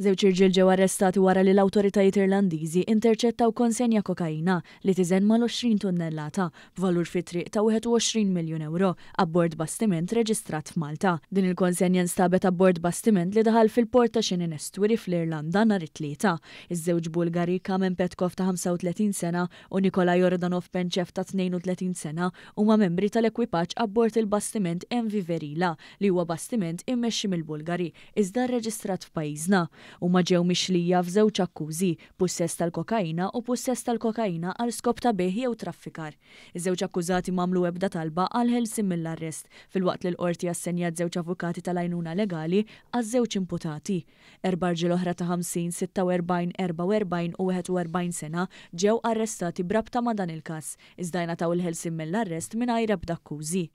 Żewġ irġiel ġew arrestati wara li l-awtoritajiet Irlandiżi interċettaw konsenja kokaina li tiżen mal-20 tonnellata b'valur fitri triq ta' 21 miljun euro abbord bastiment reġistrat f'Malta. Din il-konsenja nstabet abbord bastiment li daħal fil-port ta' xinin estwiri fl-Irlanda nhar it-tlieta. Iż-żewġ Bulgari Kamen Petkov ta' 35 sena u Nikola Jordanov Penċef ta' 32 sena huma membri tal-ekwipaġġ abbord il-bastiment MV Verila li huwa bastiment immexxi mill-Bulgari iżda rreġistrat f'pajjiżna u maġew mixlija f'żewġ akkużi possess tal-kokaina u pussess tal-kokaina għal skop ta' beħi jew traffikar. Iż-żewġ akkużati mamlu ebda talba għal ħelsim mill-arrest fil-waqt li l-qorti assenjat żewġ avukati tal-għajnuna legali għaż żewġ imputati. Erbarġi ġil oħra ta' 50, 46, 44 u 41 sena ġew arrestati brabta ma' dan il-kas, iżdajna taw il-ħelsim mill-arrest minn ebda b'dakkużi.